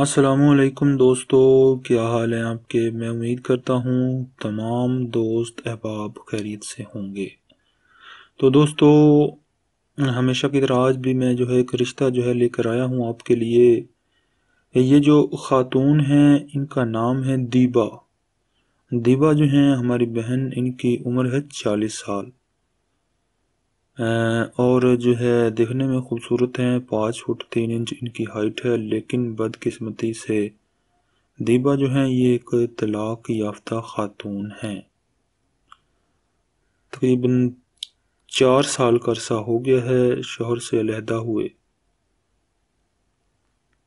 असलकम दोस्तों क्या हाल है आपके मैं उम्मीद करता हूँ तमाम दोस्त अहबाब खैरियत से होंगे तो दोस्तों हमेशा की तरह आज भी मैं जो है एक रिश्ता जो है लेकर आया हूँ आपके लिए ये जो ख़ातून हैं इनका नाम है दीबा दीबा जो हैं हमारी बहन इनकी उम्र है चालीस साल और जो है देखने में खूबसूरत हैं पाँच फुट तीन इंच इनकी हाइट है लेकिन बदकिस्मती से दीबा जो है ये एक तलाक याफ्ता ख़ातून हैं तकरीबन चार साल का अरसा हो गया है शोहर से अलहदा हुए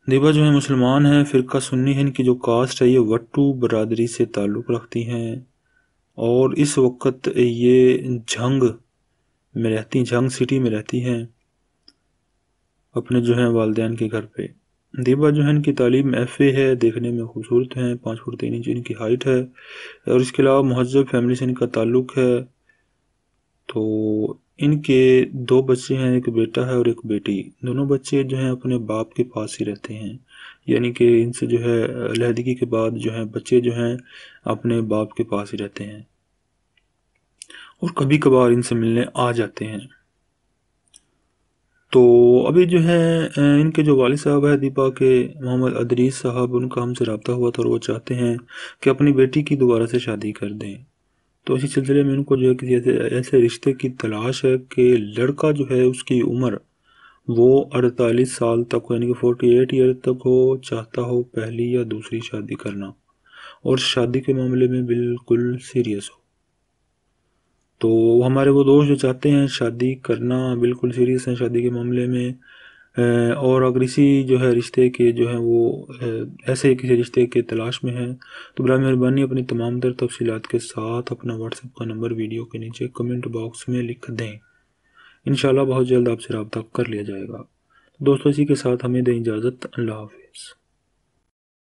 दीबा जो है मुसलमान हैं फ़िरका सुन्नी है इनकी जो कास्ट है ये वट्टू बरदरी से ताल्लुक़ रखती हैं और इस वक्त ये झंग में रहती जंग सिटी में रहती हैं अपने जो हैं वालदेन के घर पे देवा जो है इनकी तालीम एफ़ ए है देखने में खूबसूरत हैं पाँच फुट तीन इंच इनकी हाइट है और इसके अलावा महजब फैमिली से इनका ताल्लुक़ है तो इनके दो बच्चे हैं एक बेटा है और एक बेटी दोनों बच्चे जो हैं अपने बाप के पास ही रहते हैं यानी कि इनसे जो है लहदगी के बाद जो है बच्चे जो हैं अपने बाप के पास ही रहते हैं और कभी कभार इनसे मिलने आ जाते हैं तो अभी जो है इनके जो वाल साहब है दीपा के मोहम्मद अदरीस साहब उनका हमसे रबता हुआ था और वो चाहते हैं कि अपनी बेटी की दोबारा से शादी कर दें तो इसी सिलसिले में उनको जो है किसी ऐसे ऐसे रिश्ते की तलाश है कि लड़का जो है उसकी उम्र वो अड़तालीस साल तक हो यानी कि फोर्टी एट ईयर तक हो चाहता हो पहली या दूसरी शादी करना और शादी के मामले में बिल्कुल सीरियस हो तो हमारे वो दोस्त जो चाहते हैं शादी करना बिल्कुल सीरियस हैं शादी के मामले में और अगर इसी जो है रिश्ते के जो है वो ऐसे किसी रिश्ते के तलाश में हैं तो बर मेहरबानी अपनी तमाम तर तफसीत के साथ अपना व्हाट्सएप का नंबर वीडियो के नीचे कमेंट बॉक्स में लिख दें इन बहुत जल्द आपसे रबता कर लिया जाएगा दोस्तों इसी के साथ हमें दें इजाज़त अल्लाह हाफिज़